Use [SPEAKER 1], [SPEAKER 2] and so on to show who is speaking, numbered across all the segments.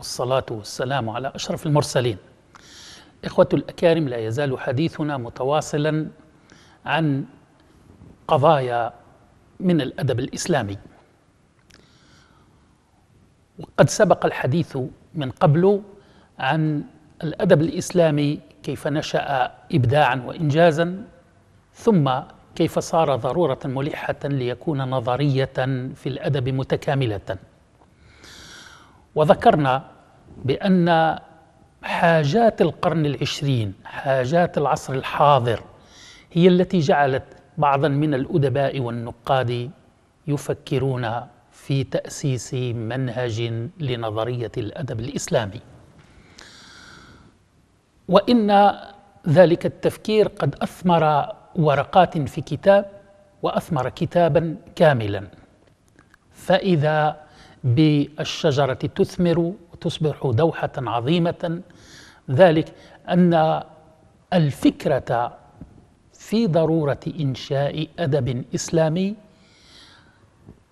[SPEAKER 1] والصلاة والسلام على أشرف المرسلين إخوة الأكارم لا يزال حديثنا متواصلا عن قضايا من الأدب الإسلامي وقد سبق الحديث من قبل عن الأدب الإسلامي كيف نشأ إبداعا وإنجازا ثم كيف صار ضرورة ملحة ليكون نظرية في الأدب متكاملة وذكرنا بأن حاجات القرن العشرين حاجات العصر الحاضر هي التي جعلت بعضا من الأدباء والنقاد يفكرون في تأسيس منهج لنظرية الأدب الإسلامي وإن ذلك التفكير قد أثمر ورقات في كتاب وأثمر كتابا كاملا فإذا بالشجرة تثمر وتصبح دوحة عظيمة ذلك أن الفكرة في ضرورة إنشاء أدب إسلامي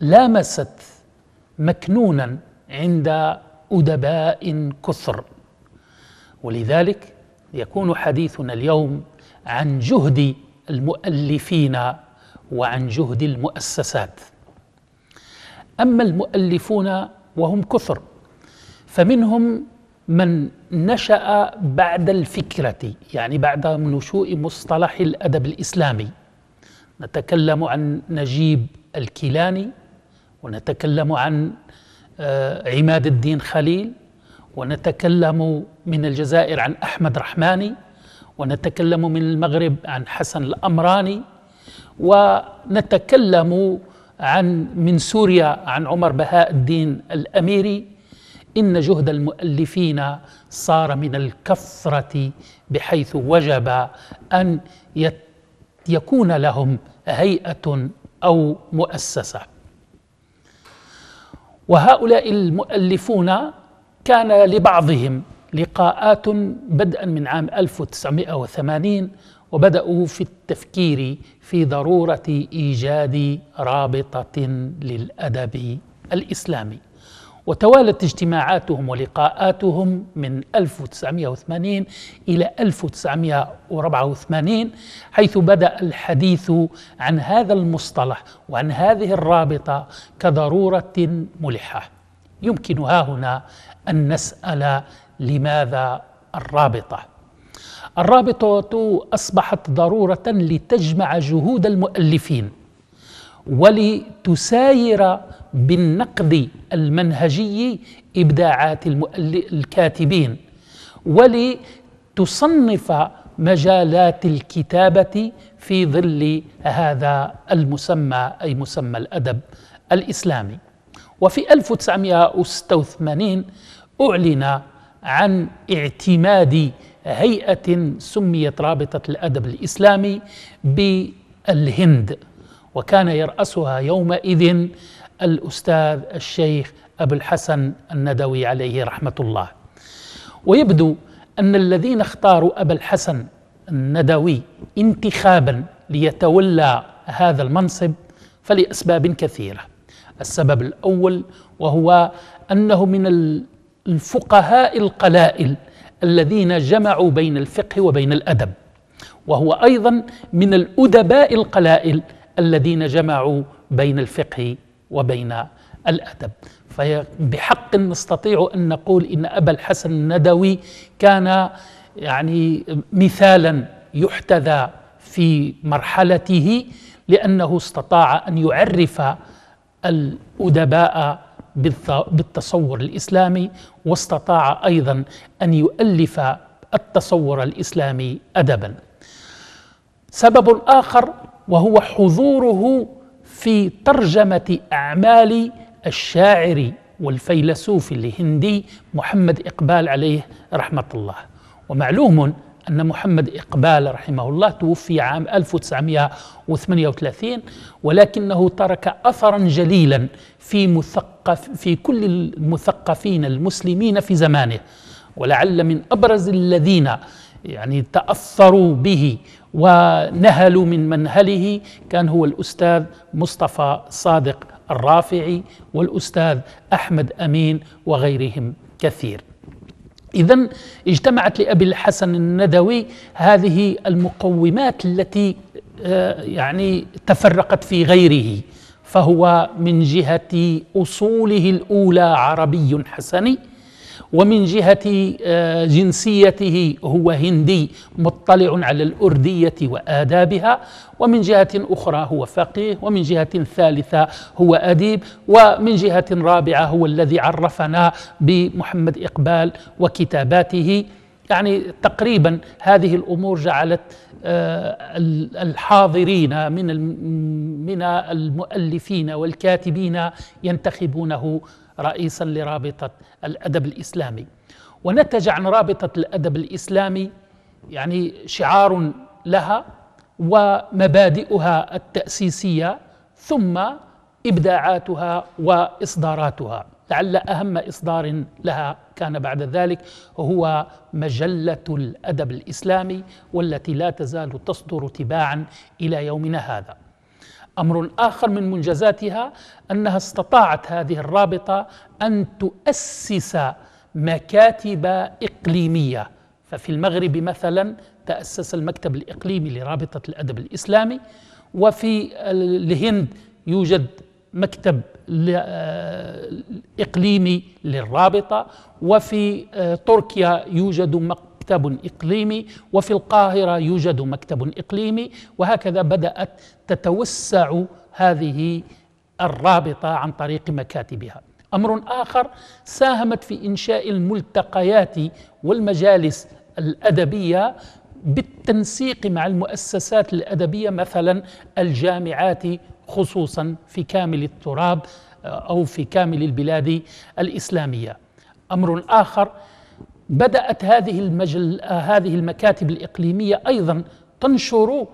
[SPEAKER 1] لامست مكنونا عند أدباء كثر ولذلك يكون حديثنا اليوم عن جهد المؤلفين وعن جهد المؤسسات أما المؤلفون وهم كثر فمنهم من نشأ بعد الفكرة يعني بعد نشوء مصطلح الأدب الإسلامي نتكلم عن نجيب الكيلاني ونتكلم عن آه، عماد الدين خليل ونتكلم من الجزائر عن أحمد رحماني ونتكلم من المغرب عن حسن الأمراني ونتكلم عن من سوريا عن عمر بهاء الدين الاميري ان جهد المؤلفين صار من الكثره بحيث وجب ان يكون لهم هيئه او مؤسسه وهؤلاء المؤلفون كان لبعضهم لقاءات بدءا من عام 1980 وبداوا في التفكير في ضروره ايجاد رابطه للادب الاسلامي وتوالت اجتماعاتهم ولقاءاتهم من 1980 إلى 1984 حيث بدأ الحديث عن هذا المصطلح وعن هذه الرابطة كضرورة ملحة يمكن ها هنا أن نسأل لماذا الرابطة الرابطة أصبحت ضرورة لتجمع جهود المؤلفين ولتساير بالنقد المنهجي إبداعات الكاتبين ولتصنف مجالات الكتابة في ظل هذا المسمى أي مسمى الأدب الإسلامي وفي 1986 أعلن عن اعتماد هيئة سميت رابطة الأدب الإسلامي بالهند وكان يرأسها يومئذ الأستاذ الشيخ أبو الحسن الندوي عليه رحمة الله ويبدو أن الذين اختاروا أبا الحسن الندوي انتخابا ليتولى هذا المنصب فلأسباب كثيرة السبب الأول وهو أنه من الفقهاء القلائل الذين جمعوا بين الفقه وبين الادب وهو ايضا من الادباء القلائل الذين جمعوا بين الفقه وبين الادب فبحق نستطيع ان نقول ان ابا الحسن الندوي كان يعني مثالا يحتذى في مرحلته لانه استطاع ان يعرف الادباء بالتصور الاسلامي واستطاع ايضا ان يؤلف التصور الاسلامي ادبا. سبب اخر وهو حضوره في ترجمه اعمال الشاعر والفيلسوف الهندي محمد اقبال عليه رحمه الله ومعلوم أن محمد إقبال رحمه الله توفي عام 1938 ولكنه ترك أثرا جليلا في مثقف في كل المثقفين المسلمين في زمانه ولعل من أبرز الذين يعني تأثروا به ونهلوا من منهله كان هو الأستاذ مصطفى صادق الرافعي والأستاذ أحمد أمين وغيرهم كثير إذا اجتمعت لأبي الحسن الندوي هذه المقومات التي آه، يعني تفرقت في غيره فهو من جهة أصوله الأولى عربي حسني ومن جهة آه، جنسيته هو هندي مطلع على الأردية وآدابها ومن جهة أخرى هو فقيه ومن جهة ثالثة هو أديب ومن جهة رابعة هو الذي عرفنا بمحمد إقبال وكتاباته يعني تقريبا هذه الامور جعلت آه، الحاضرين من من المؤلفين والكاتبين ينتخبونه رئيسا لرابطة الأدب الإسلامي ونتج عن رابطة الأدب الإسلامي يعني شعار لها ومبادئها التأسيسية ثم إبداعاتها وإصداراتها لعل أهم إصدار لها كان بعد ذلك هو مجلة الأدب الإسلامي والتي لا تزال تصدر تباعا إلى يومنا هذا أمر آخر من منجزاتها انها استطاعت هذه الرابطه ان تؤسس مكاتب اقليميه ففي المغرب مثلا تاسس المكتب الاقليمي لرابطه الادب الاسلامي وفي الهند يوجد مكتب آه، اقليمي للرابطه وفي آه، تركيا يوجد مكتب إقليمي وفي القاهرة يوجد مكتب إقليمي وهكذا بدأت تتوسع هذه الرابطة عن طريق مكاتبها أمر آخر ساهمت في إنشاء الملتقيات والمجالس الأدبية بالتنسيق مع المؤسسات الأدبية مثلا الجامعات خصوصا في كامل التراب آه، أو في كامل البلاد الإسلامية أمر آخر بدأت هذه المجل هذه المكاتب الإقليمية أيضا تنشر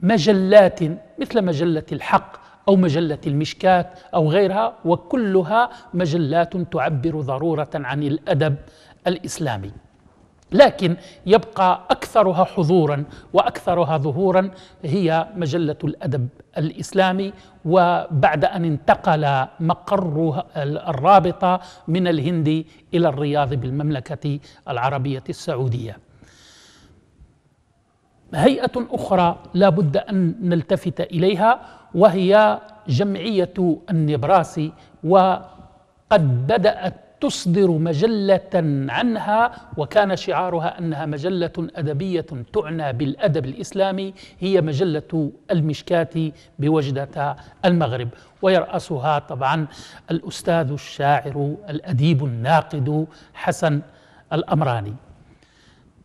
[SPEAKER 1] مجلات مثل مجلة الحق أو مجلة المشكات أو غيرها وكلها مجلات تعبر ضرورة عن الأدب الإسلامي لكن يبقى اكثرها حضورا واكثرها ظهورا هي مجله الادب الاسلامي وبعد ان انتقل مقر الرابطه من الهند الى الرياض بالمملكه العربيه السعوديه. هيئه اخرى لا بد ان نلتفت اليها وهي جمعيه النبراسي وقد بدات تصدر مجلة عنها وكان شعارها أنها مجلة أدبية تعنى بالأدب الإسلامي هي مجلة المشكاة بوجدة المغرب ويرأسها طبعا الأستاذ الشاعر الأديب الناقد حسن الأمراني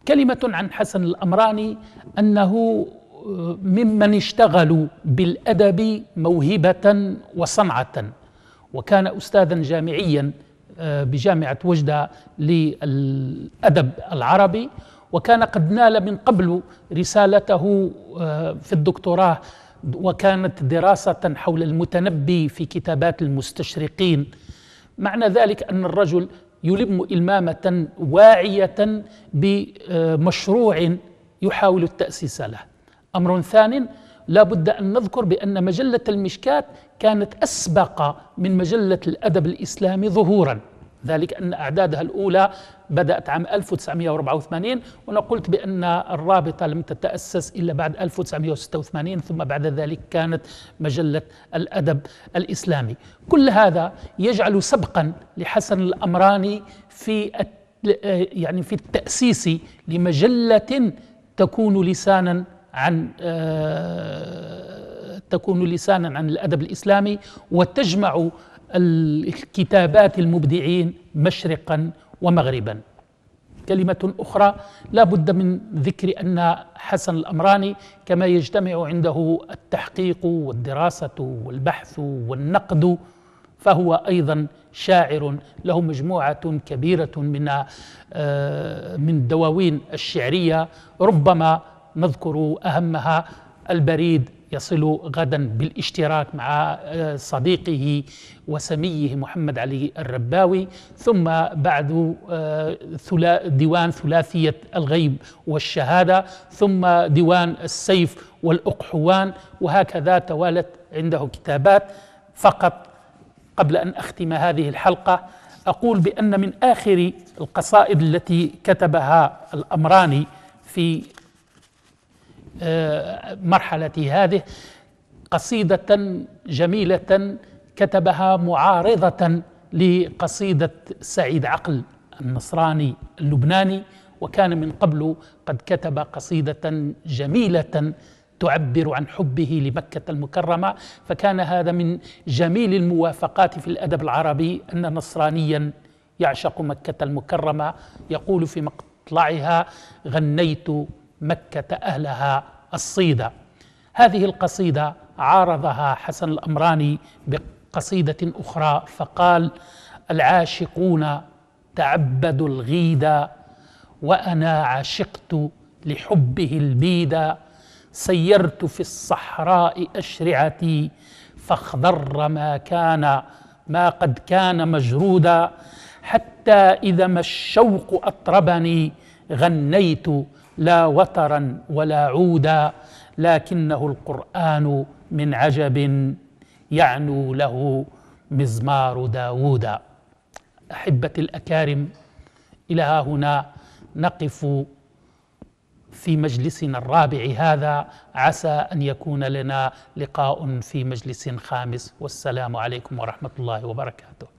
[SPEAKER 1] كلمة عن حسن الأمراني أنه آه، ممن اشتغلوا بالأدب موهبة وصنعة وكان أستاذا جامعيا آه، بجامعة وجدة للأدب العربي وكان قد نال من قبل رسالته آه، في الدكتوراه وكانت دراسة حول المتنبي في كتابات المستشرقين معنى ذلك أن الرجل يلم إلمامة واعية بمشروع يحاول التأسيس له أمر ثان لا بد أن نذكر بأن مجلة المشكات كانت أسبق من مجلة الأدب الإسلامي ظهورا ذلك أن أعدادها الأولى بدأت عام 1984 وأنا قلت بأن الرابطة لم تتأسس إلا بعد 1986 ثم بعد ذلك كانت مجلة الأدب الإسلامي كل هذا يجعل سبقا لحسن الأمراني في يعني في التأسيس لمجلة تكون لسانا عن آه، تكون لسانا عن الادب الاسلامي وتجمع الكتابات المبدعين مشرقا ومغربا كلمة أخرى لا بد من ذكر أن حسن الأمراني كما يجتمع عنده التحقيق والدراسة والبحث والنقد فهو أيضا شاعر له مجموعة كبيرة من آه، من الدواوين الشعرية ربما نذكر أهمها البريد يصل غدا بالاشتراك مع آه، صديقه وسميه محمد علي الرباوي ثم بعد آه، ديوان ثلاثية الغيب والشهادة ثم ديوان السيف والأقحوان وهكذا توالت عنده كتابات فقط قبل أن أختم هذه الحلقة أقول بأن من آخر القصائد التي كتبها الأمراني في مرحلة هذه قصيدة جميلة كتبها معارضة لقصيدة سعيد عقل النصراني اللبناني وكان من قبل قد كتب قصيدة جميلة تعبر عن حبه لمكة المكرمة فكان هذا من جميل الموافقات في الأدب العربي أن نصرانيا يعشق مكة المكرمة يقول في مقطعها غنيت مكة أهلها الصيدة هذه القصيدة عارضها حسن الأمراني بقصيدة أخرى فقال العاشقون تعبدوا الغيدا وأنا عشقت لحبه البيدا سيرت في الصحراء أشرعتي فاخضر ما كان ما قد كان مجرودا حتى إذا ما الشوق أطربني غنيت لا وترا ولا عودا لكنه القرآن من عجب يعنو له مزمار داوودا أحبتي الأكارم إلى ها هنا نقف في مجلسنا الرابع هذا عسى أن يكون لنا لقاء في مجلس خامس والسلام عليكم ورحمة الله وبركاته